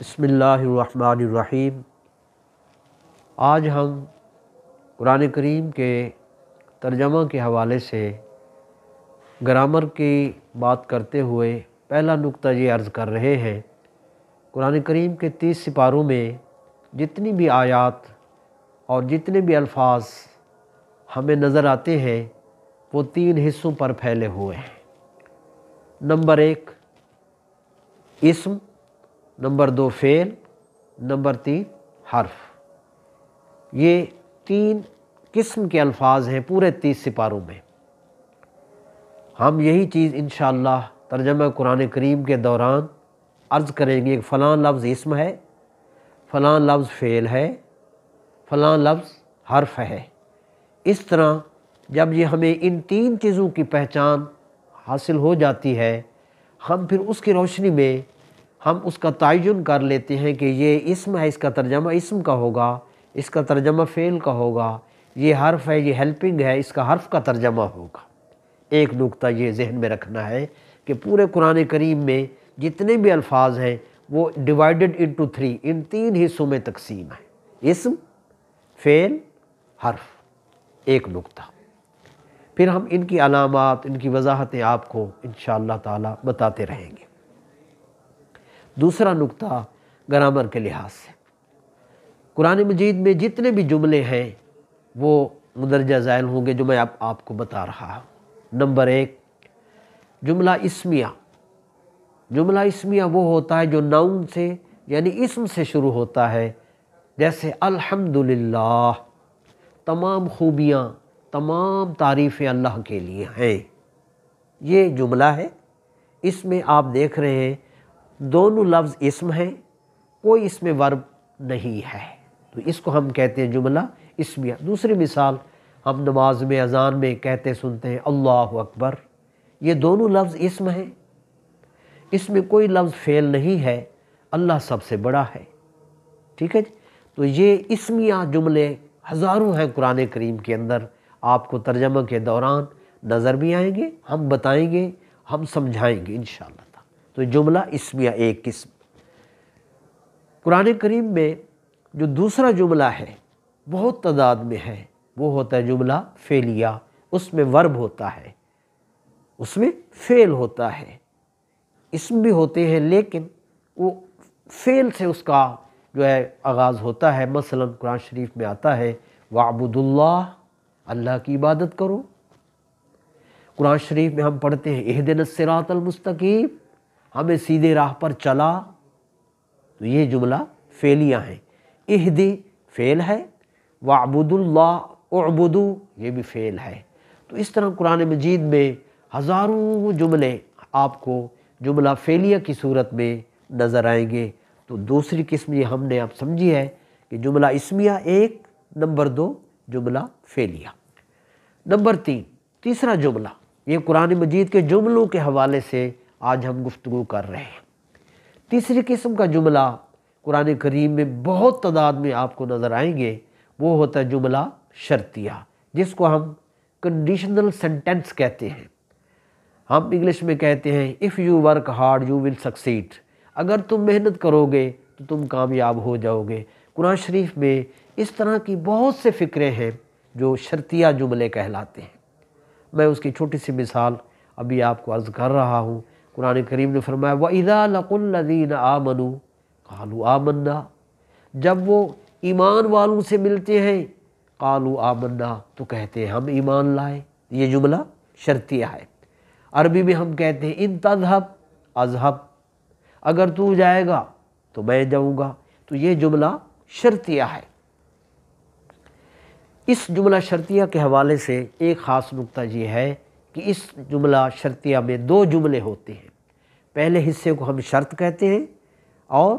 बसमीम आज हम कुरान करीम के तर्जमा के हवाले से ग्रामर की बात करते हुए पहला नुक्ता ये अर्ज़ कर रहे हैं कुरान करीम के तीस सिपारों में जितनी भी आयात और जितने भी अल्फाज हमें नज़र आते हैं वो तीन हिस्सों पर फैले हुए हैं नंबर एक इसम नंबर दो फेल नंबर तीन हर्फ ये तीन किस्म के अल्फाज हैं पूरे तीस सिपारों में हम यही चीज़ इन तर्जमा कुरान करीम के दौरान अर्ज़ करेंगे कि फ़लाँ लफ्ज़ इसम है फ़लाँ लफ्ज़ फ़ेल है फ़लाँ लफ्ज़ हर्फ है इस तरह जब ये हमें इन तीन चीज़ों की पहचान हासिल हो जाती है हम फिर उसकी रोशनी में हम उसका तयन कर लेते हैं कि ये इसम है इसका तर्जमा इसम का होगा इसका तर्जमा फ़ेल का होगा ये हर्फ है ये हेल्पिंग है इसका हर्फ का तर्जमा होगा एक नुकता ये जहन में रखना है कि पूरे कुरान करीम में जितने भी अल्फाज हैं वो डिवाइडेड इनटू थ्री इन तीन हिस्सों में तकसीम है इसम फ़ेल हर्फ एक नुकता फिर हम इनकी अलामत इनकी वजाहतें आपको इन शाह तताते रहेंगे दूसरा नुकता ग्रामर के लिहाज से कुरान मजीद में जितने भी जुमले हैं वो मुदरजा ज़ायल होंगे जो मैं आप आपको बता रहा हूँ नंबर एक जुमला इसमिया जुमला इसमिया वो होता है जो नाउन से यानी इसम से शुरू होता है जैसे अल्हम्दुलिल्लाह तमाम खूबियाँ तमाम तारीफ़ें अल्लाह के लिए हैं ये जुमला है इसमें आप देख रहे हैं दोनों लफ्ज़ इसम हैं कोई इसमें वर्ब नहीं है तो इसको हम कहते हैं जुमला इसमिया दूसरी मिसाल हम नमाज में अजान में कहते सुनते हैं अल्लाह अकबर ये दोनों लफ्ज़ इसम हैं इसमें कोई लफ्ज़ फेल नहीं है अल्लाह सबसे बड़ा है ठीक है तो ये इसमिया जुमले हज़ारों हैं कुरान करीम के अंदर आपको तर्जमा के दौरान नज़र भी आएंगे हम बताएंगे हम समझाएंगे इन तो जुमला इसमिया एक किस्म कुरान करीम में जो दूसरा जुमला है बहुत तादाद में है वो होता है जुमला फेलिया उसमें वर्ब होता है उसमें फेल होता है इसम भी होते हैं लेकिन वो फेल से उसका जो है आगाज़ होता है मसलन कुरान शरीफ में आता है वाबुदुल्ला अल्लाह की इबादत करो कुरान शरीफ में हम पढ़ते हैं एहदन सरातलमस्तकीब हमें सीधे राह पर चला तो ये जुमला फेलियाँ हैं इह दे फेल है वाबुदुल्ला अबुदू ये भी फेल है तो इस तरह कुरान मजीद में हज़ारों जुमले आपको जुमला फेलिया की सूरत में नज़र आएंगे तो दूसरी किस्म ये हमने आप समझी है कि जुमला इसमिया एक नंबर दो जुमला फेलिया नंबर तीन तीसरा जुमला ये कुरान मजीद के जुमलों के हवाले से आज हम गुफ्तु कर रहे हैं तीसरी किस्म का जुमला कुरान करीम में बहुत तादाद में आपको नज़र आएंगे वो होता है जुमला शर्तिया जिसको हम कंडीशनल सेंटेंस कहते हैं हम इंग्लिश में कहते हैं if you work hard you will succeed अगर तुम मेहनत करोगे तो तुम कामयाब हो जाओगे कुरान शरीफ में इस तरह की बहुत से फ़िक्रे हैं जो शर्तिया जुमले कहलाते हैं मैं उसकी छोटी सी मिसाल अभी आपको अर्ज़ कर रहा हूँ कुरान करीम ने फरमाया वईदा लकुल्लिन आमनु कालू आमन्ना जब वो ईमान वालों से मिलते हैं कालू आमन्ना तो कहते हैं हम ईमान लाए ये जुमला शर्तिया है अरबी में हम कहते हैं इन तजहब अजहब अगर तू जाएगा तो मैं जाऊँगा तो ये जुमला शर्तिया है इस जुमला शर्तिया के हवाले से एक ख़ास नुकता ये है कि इस जुमला शर्तिया में दो जुमले होते हैं पहले हिस्से को हम शर्त कहते हैं और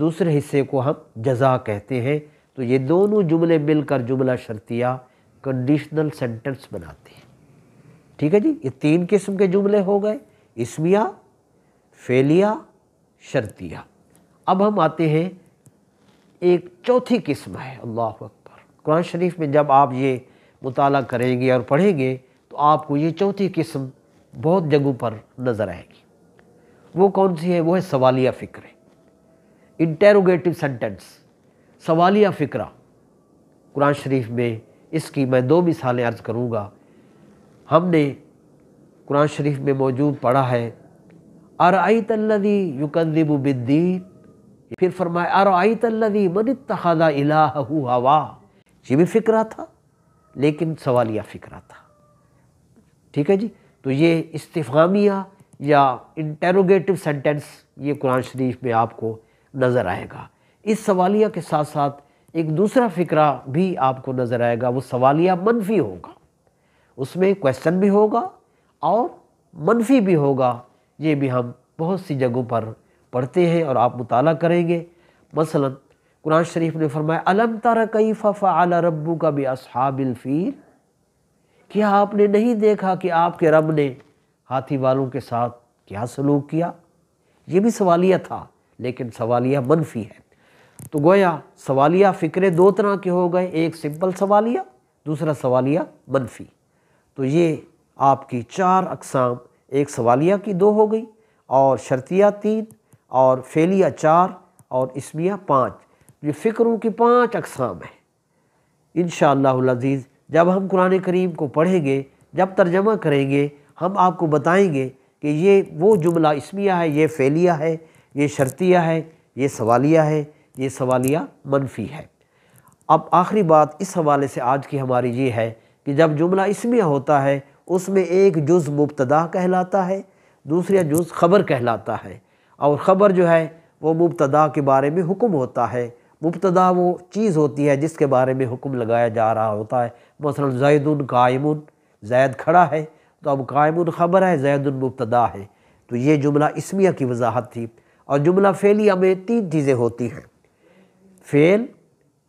दूसरे हिस्से को हम जजा कहते हैं तो ये दोनों जुमले मिलकर जुमला शर्तिया कंडीशनल सेंटेंस बनाते हैं ठीक है जी ये तीन किस्म के जुमले हो गए इसमिया फेलिया शर्तिया अब हम आते हैं एक चौथी किस्म है अल्लाह अकबर कुरान शरीफ में जब आप ये मुताल करेंगे और पढ़ेंगे तो आपको ये चौथी किस्म बहुत जगहों पर नज़र आएगी वो कौन सी है वो है सवालिया फ़िक्र इंटेरोगेटिव सेंटेंस सवालिया फ़िक्रा कुरान शरीफ में इसकी मैं दो मिसालें अर्ज़ करूँगा हमने कुरान शरीफ में मौजूद पढ़ा है आई तल्लदी युकदीन फिर फरमाए आई तल्लदी मन तहदा इलाहू हवा ये भी फ़िक्रा था लेकिन सवालिया फ़िक्रा था ठीक है जी तो ये इस्तफ़ामिया या इंटेरोगेटिव सेंटेंस ये कुरान शरीफ में आपको नज़र आएगा इस सवालिया के साथ साथ एक दूसरा फ़िक्रा भी आपको नज़र आएगा वो सवालिया मनफी होगा उसमें क्वेश्चन भी होगा और मनफी भी होगा ये भी हम बहुत सी जगहों पर पढ़ते हैं और आप मुताल करेंगे मसलन कुरान शरीफ ने फरमाया अलम तारा कई अला रबू का भी असहाबिल फ़ीर क्या आपने नहीं देखा कि आपके रब ने हाथी वालों के साथ क्या सलूक किया ये भी सवालिया था लेकिन सवालिया मनफी है तो गोया सवालिया फ़िक्रे दो तरह के हो गए एक सिंपल सवालिया दूसरा सवालिया मनफी तो ये आपकी चार अकसाम एक सवालिया की दो हो गई और शर्तिया तीन और फेलिया चार और इसमिया पाँच ये फ़िक्रों की पाँच अकसाम हैं इन शजीज़ जब हम कुरान करीम को पढ़ेंगे जब तर्जमा करेंगे हम आपको बताएंगे कि ये वो जुमला इसमिया है ये फैलिया है ये शर्तिया है ये सवालिया है ये सवालिया मनफी है अब आखिरी बात इस हवाले से आज की हमारी ये है कि जब जुमला इसमिया होता है उसमें एक जुज़ मुबतदा कहलाता है दूसरा जुज़ ख़बर कहलाता है और ख़बर जो है वो मुबतदा के बारे में हुक्म होता है मुबतदा वो चीज़ होती है जिसके बारे में हुक्म लगाया जा रहा होता है मसलन जैदन कायमन जैद खड़ा है तो अब कायम ख़बर है जैद है तो ये जुमला इसमिया की वजाहत थी और जुमला फेलिया में तीन चीज़ें होती हैं फेल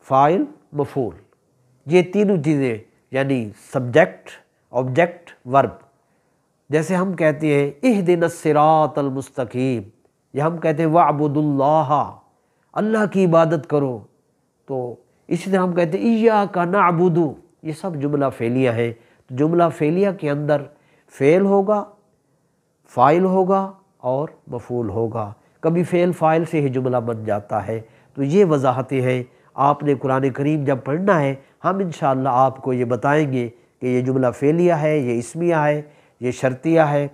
फ़ाइल मफूल ये तीनों चीज़ें यानी सब्जेक्ट ऑब्जेक्ट वर्ब जैसे हम कहते हैं इह दिन सरातलमस्तकीम यह हम कहते हैं वबुदुल्ला अल्लाह की इबादत करो तो इसी तरह हम कहते हैं ईया का ना अबुदू ये सब जुमला फेलिया है तो जुमला फेलिया के अंदर फेल होगा फ़ाइल होगा और मफूल होगा कभी फ़ेल फ़ाइल से ही जुमला बन जाता है तो ये वजाहतें हैं आपने कुरान करीम जब पढ़ना है हम इन आपको ये बताएंगे कि ये जुमला फ़ेलिया है ये इसमिया है ये शर्तिया है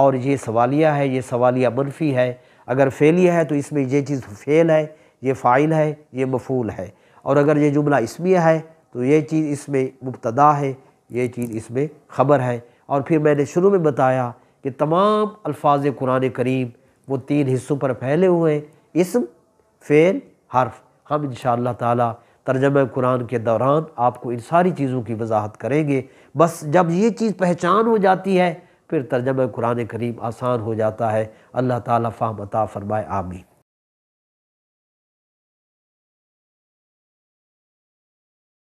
और ये सवालिया है ये सवालिया मनफी है अगर फेलिया है तो इसमें ये चीज़ फ़ेल है ये फ़ाइल है ये मफूल है और अगर ये जुमला इसमिया है तो ये चीज़ इसमें मुबतदा है ये चीज़ इसमें ख़बर है और फिर मैंने शुरू में बताया कि तमाम अल्फाज कुरान करीम वो तीन हिस्सों पर फैले हुए हैं इसम फ़ेल हर्फ हम इन ताला तर्जम कुरान के दौरान आपको इन सारी चीज़ों की वजाहत करेंगे बस जब ये चीज़ पहचान हो जाती है फिर तर्जम कुरान करीम आसान हो जाता है अल्लाह ताला फ़ाहमता फ़रमाए आमीन